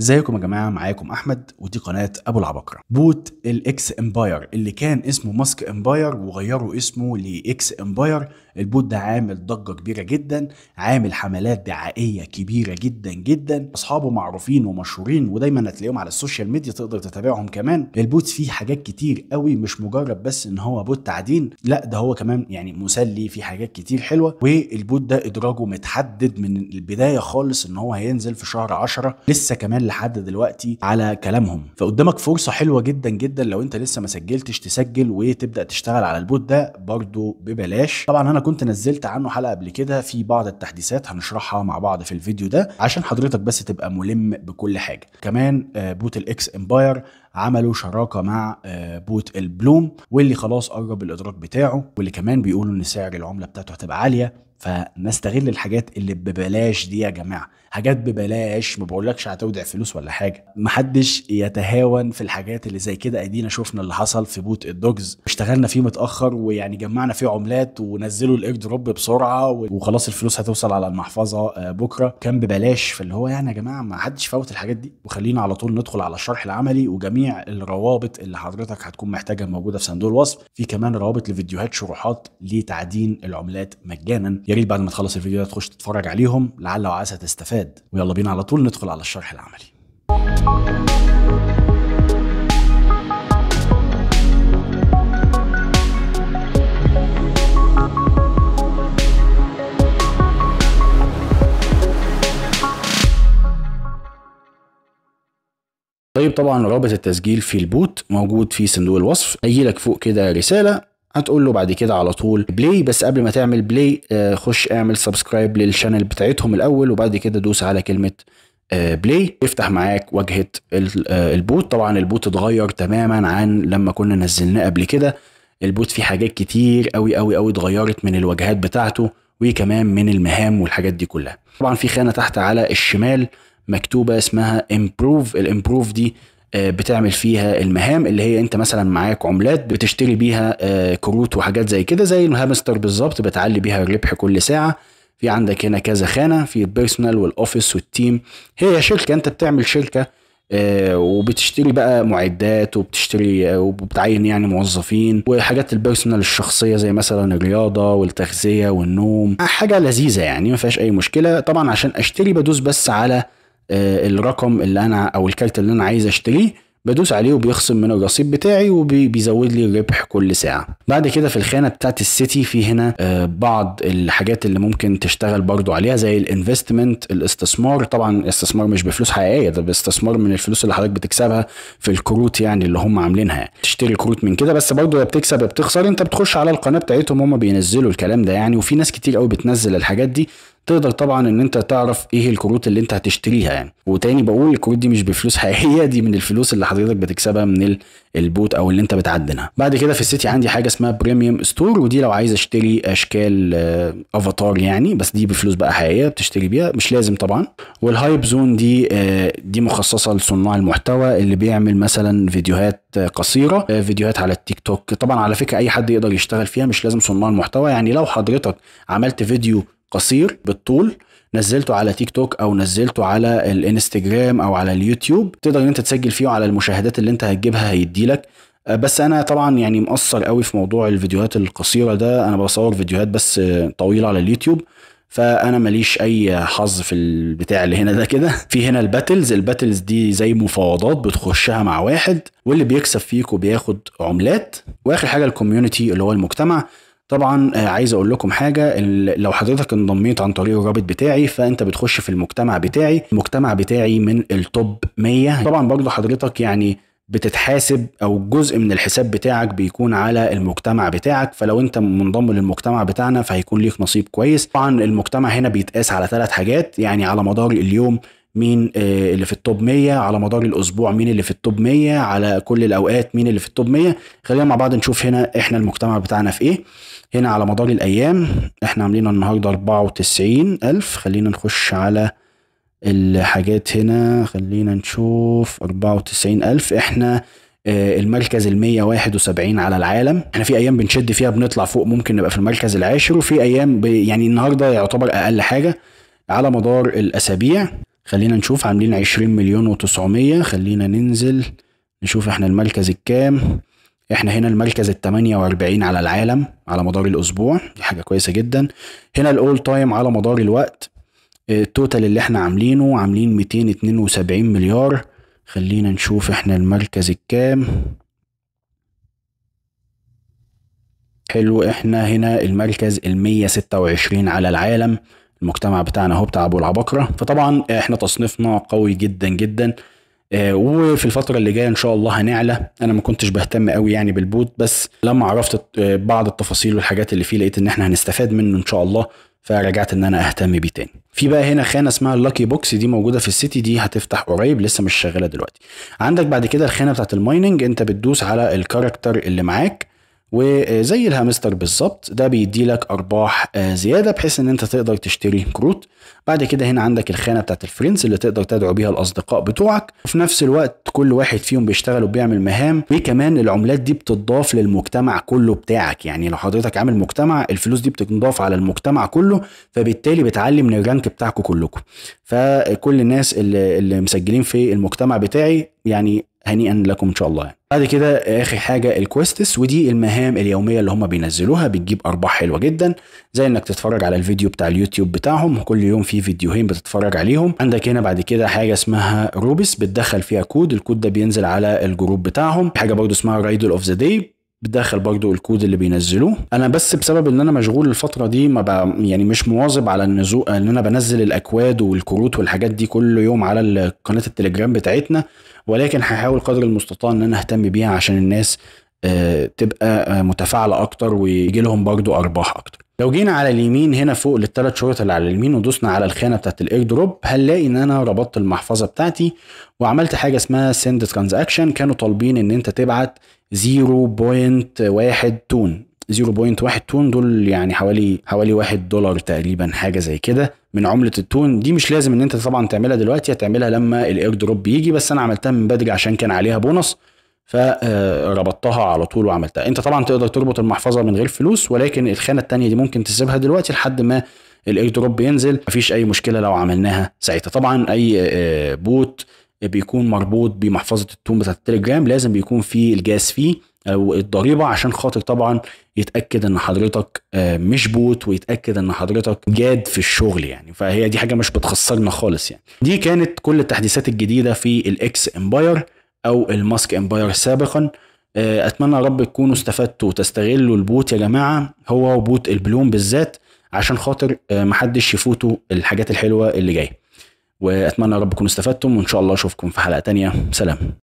ازيكم يا جماعه معاكم احمد ودي قناه ابو العباقره بوت الاكس امباير اللي كان اسمه ماسك امباير وغيروا اسمه لاكس امباير البوت ده عامل ضجه كبيره جدا عامل حملات دعائيه كبيره جدا جدا اصحابه معروفين ومشهورين ودايما هتلاقيهم على السوشيال ميديا تقدر تتابعهم كمان البوت فيه حاجات كتير قوي مش مجرد بس ان هو بوت عادين لا ده هو كمان يعني مسلي في حاجات كتير حلوه والبوت ده ادراجه متحدد من البدايه خالص ان هو هينزل في شهر 10 لسه كمان لحد دلوقتي على كلامهم فقدامك فرصه حلوه جدا جدا لو انت لسه ما سجلتش تسجل وتبدا تشتغل على البوت ده برده ببلاش طبعا انا كنت نزلت عنه حلقه قبل كده في بعض التحديثات هنشرحها مع بعض في الفيديو ده عشان حضرتك بس تبقى ملم بكل حاجه كمان آه، بوت الاكس امباير عملوا شراكه مع آه، بوت البلوم واللي خلاص قرب الادراك بتاعه واللي كمان بيقولوا ان سعر العمله بتاعته هتبقى عاليه فنستغل الحاجات اللي ببلاش دي يا جماعه حاجات ببلاش ما بقولكش هتودع فلوس ولا حاجه محدش يتهاون في الحاجات اللي زي كده ادينا شفنا اللي حصل في بوت الدوجز اشتغلنا فيه متاخر ويعني جمعنا فيه عملات ونزلوا الايرد دروب بسرعه وخلاص الفلوس هتوصل على المحفظه آه، بكره كان ببلاش فاللي هو يعني يا جماعه ما حدش فوت الحاجات دي وخلينا على طول ندخل على الشرح العملي وجميع الروابط اللي حضرتك هتكون محتاجها موجوده في صندوق الوصف في كمان روابط لفيديوهات شروحات لتعدين العملات مجانا يا ريت بعد ما تخلص الفيديو ده تخش تتفرج عليهم لعل وعسى تستفاد ويلا بينا على طول ندخل على الشرح العملي طيب طبعا رابط التسجيل في البوت موجود في صندوق الوصف اجي لك فوق كده رساله هتقول له بعد كده على طول بلاي بس قبل ما تعمل بلاي آه، خش اعمل سبسكرايب للشانل بتاعتهم الاول وبعد كده دوس على كلمه بلاي آه، يفتح معاك واجهه آه، البوت طبعا البوت اتغير تماما عن لما كنا نزلناه قبل كده البوت فيه حاجات كتير قوي قوي قوي اتغيرت من الواجهات بتاعته وكمان من المهام والحاجات دي كلها طبعا في خانه تحت على الشمال مكتوبه اسمها امبروف الامبروف دي آه، بتعمل فيها المهام اللي هي انت مثلا معاك عملات بتشتري بيها آه، كروت وحاجات زي كده زي الهامستر بالظبط بتعلي بيها الربح كل ساعه في عندك هنا كذا خانه في البيرسونال والاوفيس والتيم هي شركه انت بتعمل شركه آه، وبتشتري بقى معدات وبتشتري وبتعين يعني موظفين وحاجات البيرسونال الشخصيه زي مثلا الرياضه والتغذيه والنوم حاجه لذيذه يعني ما فيهاش اي مشكله طبعا عشان اشتري بدوس بس على آه، الرقم اللي انا او الكارت اللي انا عايز اشتريه بدوس عليه وبيخصم من الرصيد بتاعي وبيزود لي الربح كل ساعه بعد كده في الخانه بتاعت السيتي في هنا آه، بعض الحاجات اللي ممكن تشتغل برضو عليها زي الانفستمنت الاستثمار طبعا الاستثمار مش بفلوس حقيقيه ده باستثمار من الفلوس اللي حضرتك بتكسبها في الكروت يعني اللي هم عاملينها يعني. تشتري كروت من كده بس برضو يا بتكسب يا بتخسر انت بتخش على القناه بتاعتهم هم بينزلوا الكلام ده يعني وفي ناس كتير قوي بتنزل الحاجات دي تقدر طبعا ان انت تعرف ايه الكروت اللي انت هتشتريها يعني وتاني بقول الكروت دي مش بفلوس حقيقيه دي من الفلوس اللي حضرتك بتكسبها من البوت او اللي انت بتعدنها بعد كده في السيتي عندي حاجه اسمها بريميوم ستور ودي لو عايز اشتري اشكال افاتار آه، يعني بس دي بفلوس بقى حقيقيه بتشتري بيها مش لازم طبعا والهايب زون دي آه، دي مخصصه لصناع المحتوى اللي بيعمل مثلا فيديوهات آه، قصيره فيديوهات على التيك توك طبعا على فكره اي حد يقدر يشتغل فيها مش لازم صناع المحتوى يعني لو حضرتك عملت فيديو قصير بالطول نزلته على تيك توك او نزلته على الانستجرام او على اليوتيوب تقدر ان انت تسجل فيه على المشاهدات اللي انت هتجيبها هيديلك آه، بس انا طبعا يعني مقصر قوي في موضوع الفيديوهات القصيره ده انا بصور فيديوهات بس آه، طويله على اليوتيوب فانا ماليش اي حظ في البتاع اللي هنا ده كده في هنا الباتلز الباتلز دي زي مفاوضات بتخشها مع واحد واللي بيكسب فيك وبياخد عملات واخر حاجه الكوميونتي اللي هو المجتمع طبعا آه، عايز اقول لكم حاجه لو حضرتك انضميت عن طريق الرابط بتاعي فانت بتخش في المجتمع بتاعي المجتمع بتاعي من التوب 100 طبعا برضو حضرتك يعني بتتحاسب او جزء من الحساب بتاعك بيكون على المجتمع بتاعك فلو انت منضم للمجتمع بتاعنا فهيكون ليك نصيب كويس طبعا المجتمع هنا بيتقاس على ثلاث حاجات يعني على مدار اليوم مين آه، اللي في التوب 100 على مدار الاسبوع مين اللي في التوب 100 على كل الاوقات مين اللي في التوب 100 خلينا مع بعض نشوف هنا احنا المجتمع بتاعنا في ايه هنا على مدار الأيام احنا عاملين النهاردة أربعة وتسعين ألف خلينا نخش على الحاجات هنا خلينا نشوف أربعة وتسعين ألف احنا آه، المركز ال 171 على العالم احنا في ايام بنشد فيها بنطلع فوق ممكن نبقى في المركز العاشر وفي ايام يعني النهارده يعتبر اقل حاجه على مدار الاسابيع خلينا نشوف عاملين 20 مليون و900 خلينا ننزل نشوف احنا المركز الكام احنا هنا المركز ال 48 على العالم على مدار الاسبوع دي حاجه كويسه جدا هنا الاول تايم على مدار الوقت التوتال آه، اللي احنا عاملينه عاملين 272 مليار خلينا نشوف احنا المركز الكام حلو احنا هنا المركز ال 126 على العالم المجتمع بتاعنا هو بتاع ابو العبقرة فطبعا احنا تصنيفنا قوي جدا جدا آه، وفي الفتره اللي جايه ان شاء الله هنعلى انا ما كنتش بهتم قوي يعني بالبوت بس لما عرفت آه، بعض التفاصيل والحاجات اللي فيه لقيت ان احنا هنستفاد منه ان شاء الله فرجعت ان انا اهتم بيه تاني في بقى هنا خانه اسمها اللاكي بوكس دي موجوده في السيتي دي هتفتح قريب لسه مش شغاله دلوقتي عندك بعد كده الخانه بتاعت المايننج انت بتدوس على الكاركتر اللي معاك وزي الهامستر بالظبط ده بيدي لك ارباح آه، زياده بحيث ان انت تقدر تشتري كروت بعد كده هنا عندك الخانه بتاعت الفريندز اللي تقدر تدعو بيها الاصدقاء بتوعك وفي نفس الوقت كل واحد فيهم بيشتغل وبيعمل مهام وكمان العملات دي بتضاف للمجتمع كله بتاعك يعني لو حضرتك عامل مجتمع الفلوس دي بتنضاف على المجتمع كله فبالتالي بتعلي من الرانك بتاعكم كلكم فكل الناس اللي, اللي مسجلين في المجتمع بتاعي يعني هنيئا لكم ان شاء الله يعني. بعد كده اخر حاجه الكويستس ودي المهام اليوميه اللي هم بينزلوها بتجيب ارباح حلوه جدا زي انك تتفرج على الفيديو بتاع اليوتيوب بتاعهم كل يوم في فيديوهين بتتفرج عليهم عندك هنا بعد كده حاجه اسمها روبس بتدخل فيها كود الكود ده بينزل على الجروب بتاعهم حاجه برضو اسمها رايدل اوف ذا داي بداخل برضو الكود اللي بينزلوه انا بس بسبب ان انا مشغول الفتره دي ما يعني مش مواظب على النزول ان انا بنزل الاكواد والكروت والحاجات دي كل يوم على قناه التليجرام بتاعتنا ولكن هحاول قدر المستطاع ان انا اهتم بيها عشان الناس آه، تبقى آه، متفاعله اكتر ويجي لهم برضو ارباح اكتر لو جينا على اليمين هنا فوق للثلاث شروط اللي على اليمين ودوسنا على الخانه بتاعت الاير دروب هنلاقي ان انا ربطت المحفظه بتاعتي وعملت حاجه اسمها سند ترانزاكشن كانوا طالبين ان انت تبعت 0.1 تون 0.1 تون دول يعني حوالي حوالي 1 دولار تقريبا حاجه زي كده من عمله التون دي مش لازم ان انت طبعا تعملها دلوقتي هتعملها لما الاير دروب بيجي بس انا عملتها من بدري عشان كان عليها بونص فربطتها على طول وعملتها انت طبعا تقدر تربط المحفظه من غير فلوس ولكن الخانه الثانيه دي ممكن تسيبها دلوقتي لحد ما الاير دروب ينزل مفيش اي مشكله لو عملناها ساعتها طبعا اي آه، آه، بوت بيكون مربوط بمحفظه التوم بتاعت التليجرام لازم بيكون فيه الجاز فيه او الضريبه عشان خاطر طبعا يتاكد ان حضرتك آه، مش بوت ويتاكد ان حضرتك جاد في الشغل يعني فهي دي حاجه مش بتخسرنا خالص يعني دي كانت كل التحديثات الجديده في الاكس امباير او الماسك امباير سابقا آه، اتمنى يا رب تكونوا استفدتوا وتستغلوا البوت يا جماعه هو وبوت البلوم بالذات عشان خاطر آه، محدش يفوته الحاجات الحلوه اللي جايه واتمنى يا رب تكونوا استفدتم وان شاء الله اشوفكم في حلقه تانية سلام